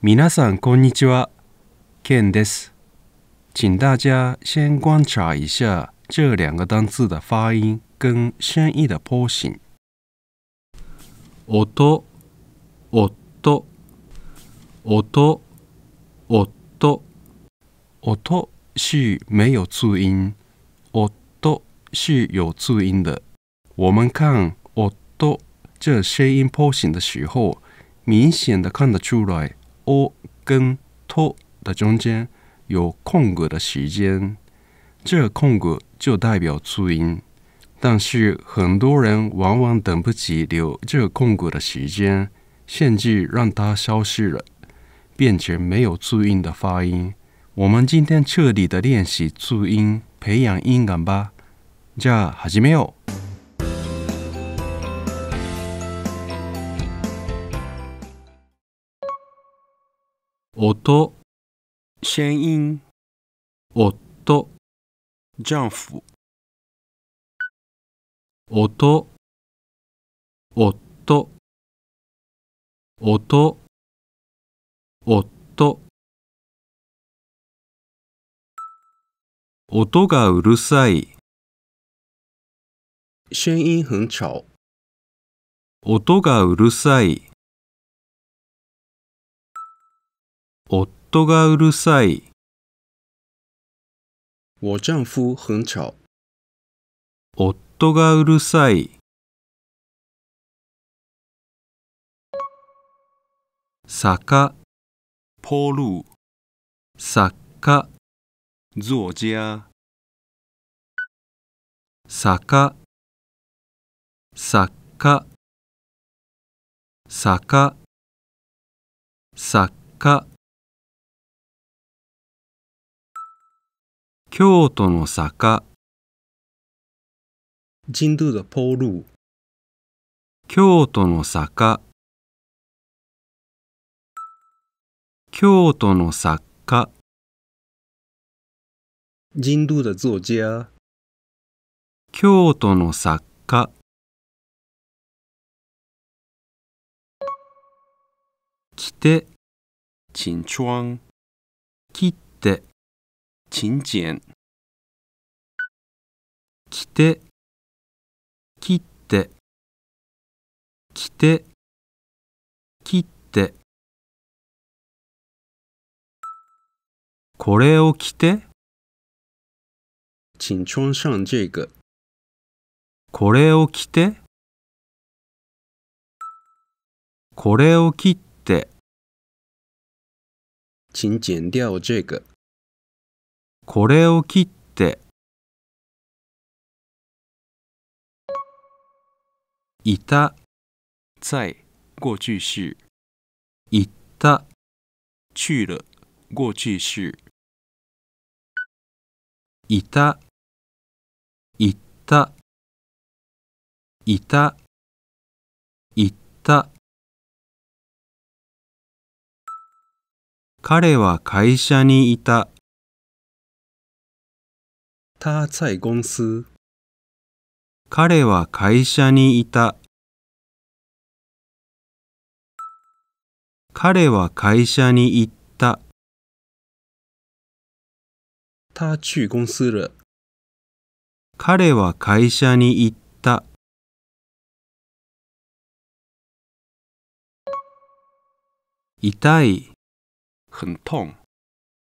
皆さんこんにちは、ケンです。请大家先观察一下这两个单词的发音跟声音的波形。音、音、音、音、音是没有注音，音是有注音的。我们看音这声音波形的时候，明显的看得出来。o 跟 t 的中间有空格的时间，这个空格就代表注音，但是很多人往往等不及留这个空格的时间，甚至让它消失了，变成没有注音的发音。我们今天彻底的练习注音，培养音感吧。じゃ始めよう。音声音音夫丈夫音音音音音がうるさい声音很吵音がうるさい夫がうるさい。我丈夫很吵。夫がうるさい。坂坡路作家作家坂作家坂作家京都の坂京都的坡路京都の坂京都の作家京都的作家京都の作家来て、チンチュワン切って、勤俭着て切って着て切ってこれを着て请穿上这个これを着てこれを切って请剪掉这个これを切っていた在过去式行った去了过去式いた行ったいた行った彼は会社にいた他在公司彼は会社にいた。彼は会社に行った。他去公司了。彼は会社に行った。痛い。很痛。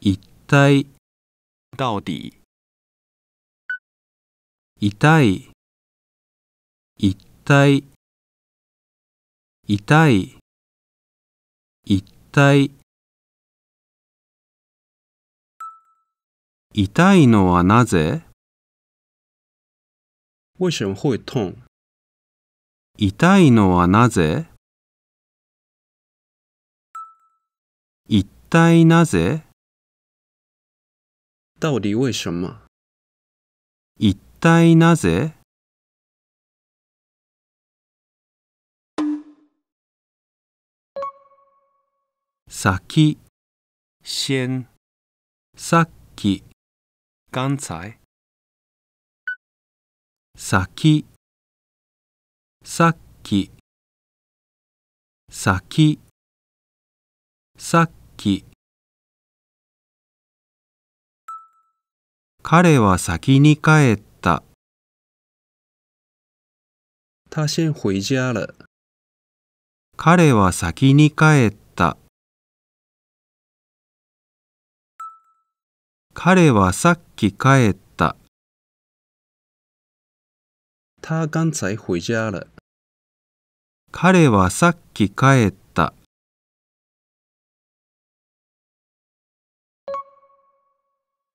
一体。到底。痛い。一体痛い一体痛いのはなぜ为什么会痛痛いのはなぜ一体なぜ到底为什么一体なぜ先先さっき刚才先さっき先さっき彼は先に帰った他先回家了彼は先に帰った彼はさっき帰った。他刚才回家了。彼はさっき帰った。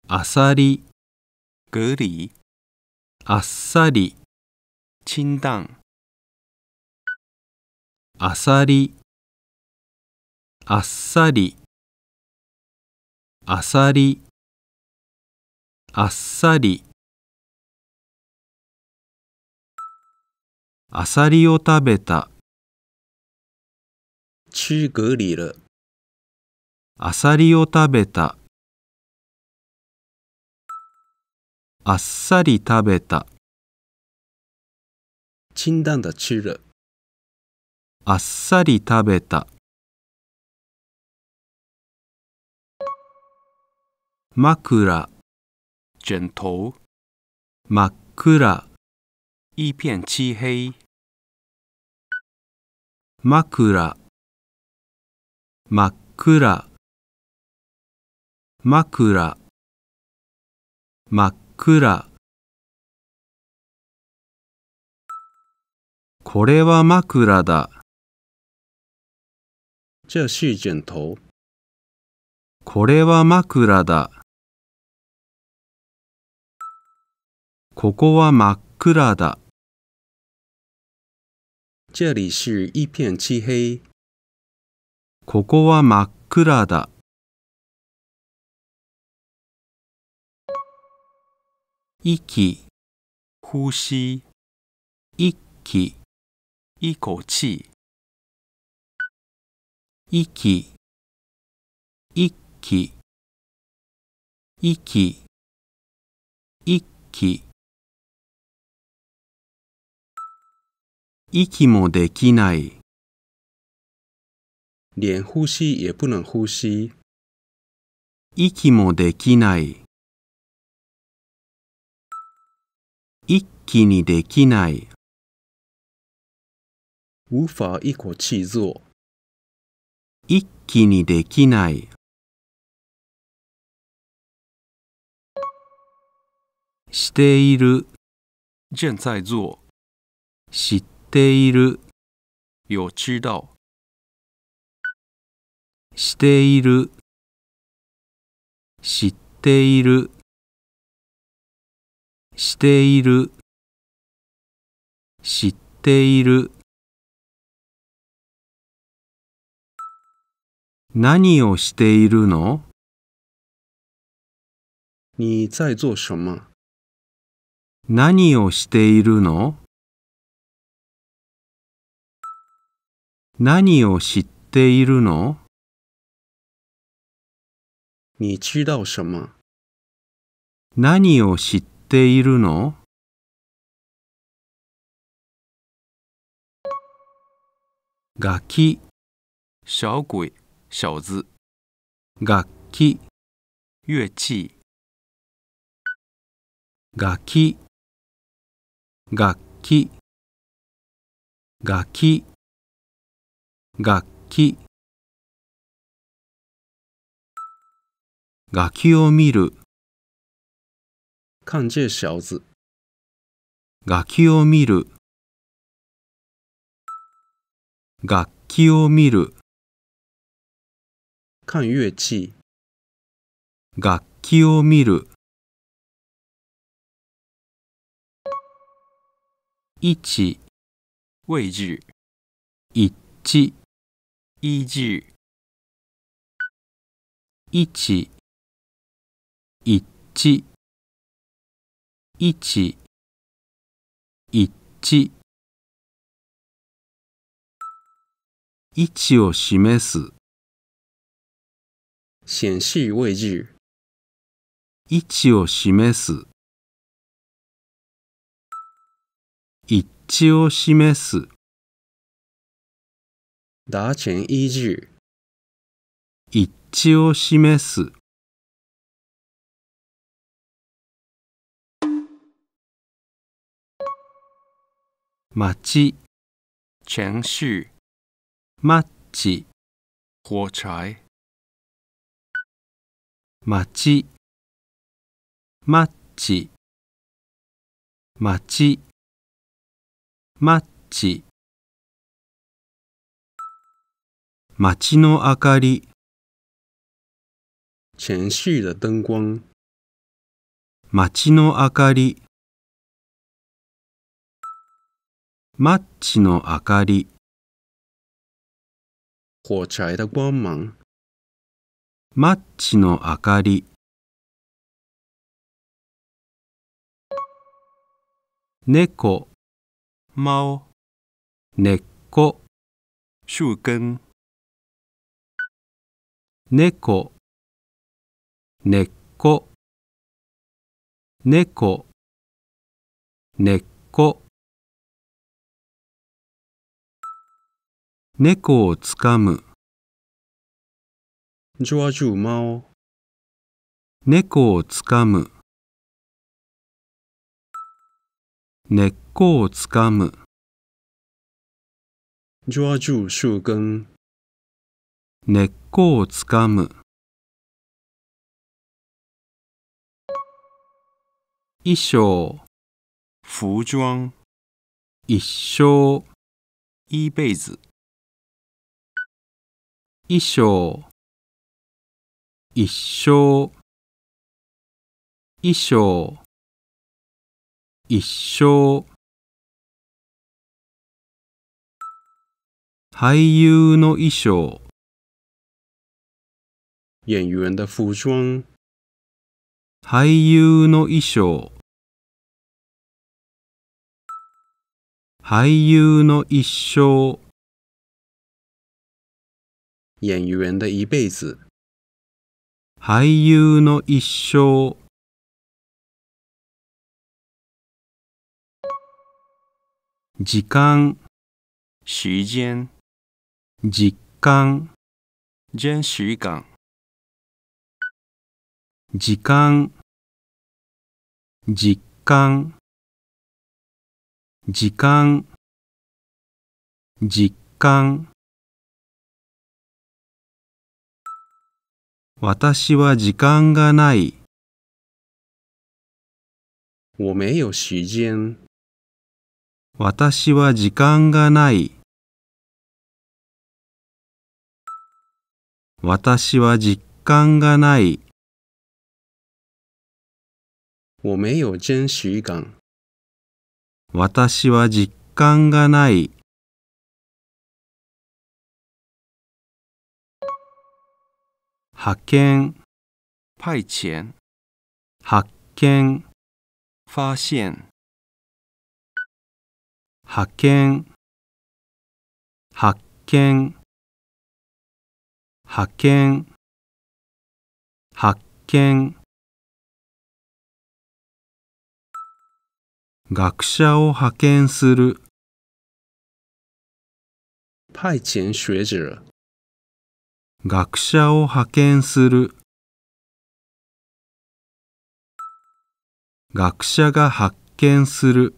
あさり。隔離。あっさり。清淡。あさり。あっさり。あさりあっさりあさりを食べた吃蛤蜊了あさりを食べたあっさり食べた清淡的吃了あっさり食べた枕枕真っ暗一片漆黑枕真っ枕っこれは枕だ。这是枕头。これは枕だ。ここは真っ暗だ。这里是一片漆黑。ここは真っ暗だ。息、呼吸、一気、一口气。息、一気、一気、一気。息もできない。連呼吸也不能呼吸。息もできない。一気にできない。無法一口气做。一気にできない。している。現在做。知ている有知道している知っているしている知っている何をしているの你在做什么何をしているの何を知っているの你知道什么何を知っているの楽器小鬼小子楽器乐器楽器楽器楽器楽器楽器を見る看这小子楽器を見る楽器を見る看乐器楽器を見る一位置一一、一、一、ち。一、ち。位置を示す显示位置位置を示す一致を示す达成依据。一致を示す。町前序マッチ火柴町マッチ町マッチ街の明かり前世的灯光街の明かりマッチの明かり火柴的光芒マッチの明かり猫猫根っ根猫根っこ猫根っこ猫をつかむ抓住猫猫をつかむ根っこをつかむ抓住樹根根っこをつかむ衣装服装一生一辈子衣装一生衣装一生俳優の衣装演员的服装。俳優の衣装。俳優の一生。演员的一辈子。俳優の一生。時間。時間。実感。時間。時間実感時間実感私は時間がない。我没有时间。私は時間がない。私は実感がない。我没有真实感。私は実感がない。派遣、派遣、発見、发现。派遣、発見、派遣、発見。学者を派遣する派遣学者学者を派遣する学者が発見する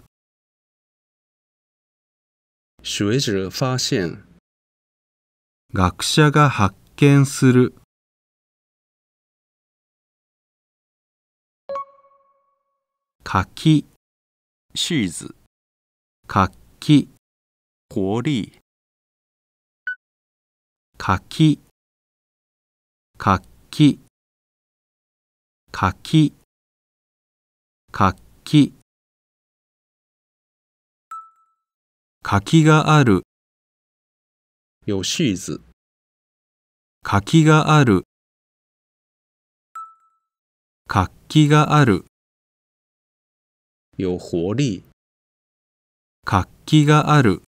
学者发现学者が発見する柿柿ーズ活気活力活気活気活活気活があるよしずがある活気がある有活力。活気がある。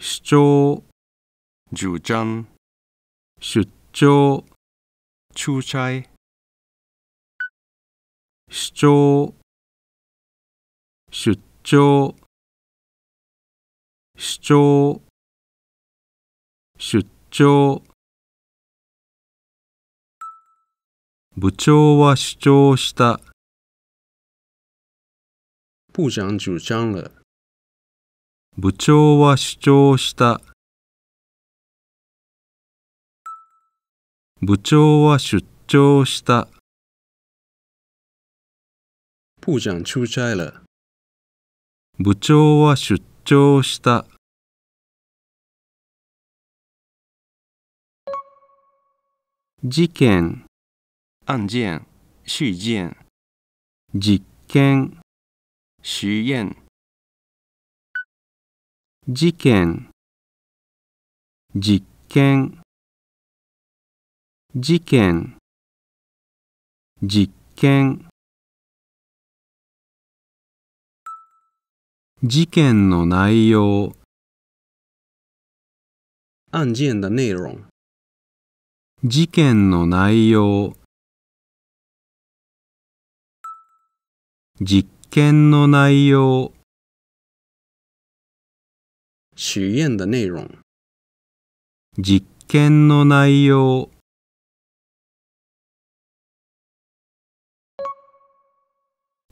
主張主張出張出差主張出張主張出張部長は主張した。部長主張了。部長は主張した。部長は出張した。部長出差了。部長は出張した。事件案件、事件、実験、实验、事件、実験、事件、実験。事件の内容。案件的内容。事件の内容。実験の内容实验的内容実験の内容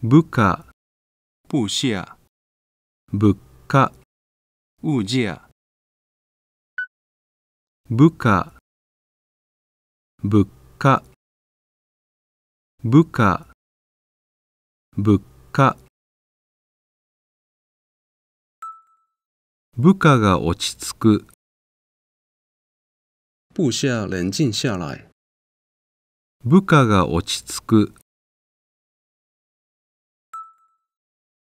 部下部下物価物价部下物価部下物価部下が落ち着く部下冷静下来部下が落ち着く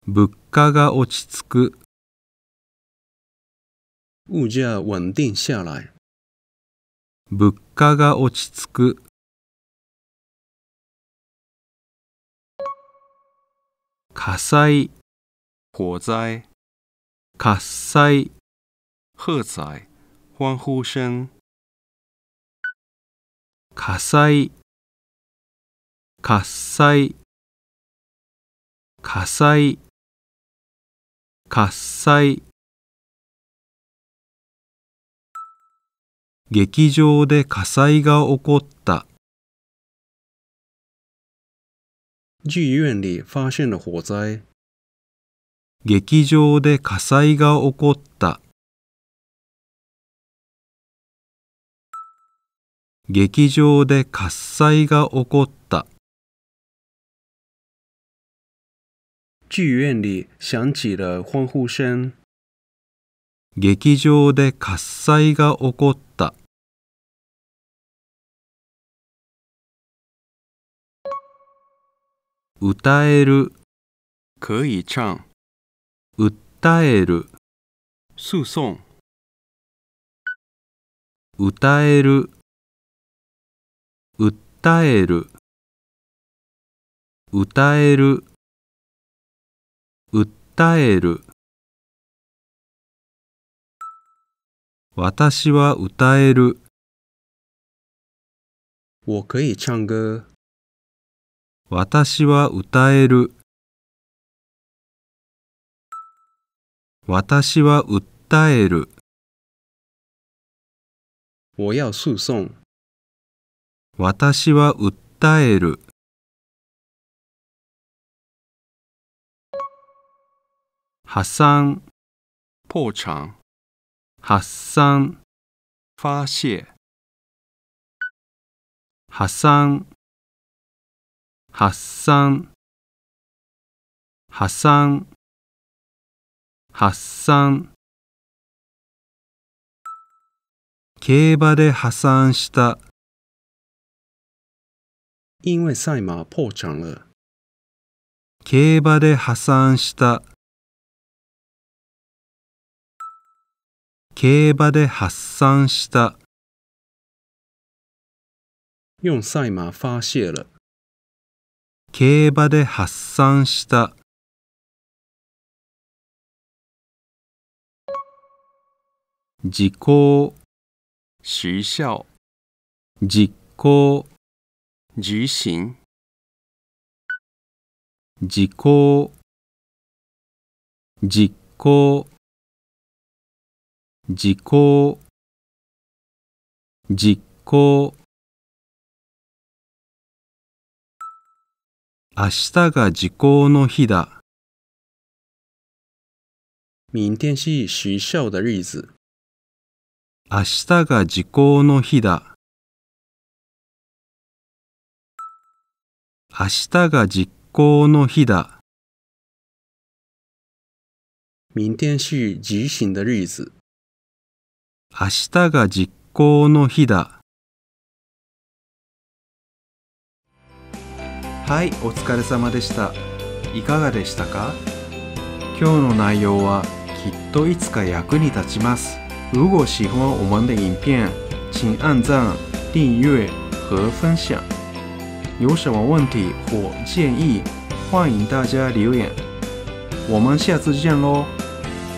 物価が落ち着く物价稳定下来物価が落ち着く火災火災、火災、喝彩欢呼声火災火災、火災喝采劇場で火災が起こった剧院里发生了火灾。劇場で火災が起こった。劇場で火災が起こった。劇院里響起了欢呼声。劇場で火災が起こった。歌える可以唱訴える诉讼歌える訴える歌える訴える私は歌える我可以唱歌私は歌える私は訴える我要诉讼私は訴える破産破産発散发泄破産発散破産発散競馬で破産した因为赛马破产了競馬で破産した競馬で発散した用赛馬发泄了競馬で発散した時効学校実行実行時効実行時効実行明日が時効の日だ。明天是時校的日子。明日が時効の日だ。明日が実行の日だ。明天是行的日子。明日が実行の日だ。はいお疲れ様でしたいかがでしたか今日の内容はきっといつか役に立ちます如果喜欢我们的影片请按赞订阅和分享有什么问题或建议欢迎大家留言我们下次见喽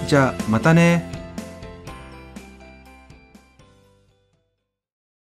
じゃあまたね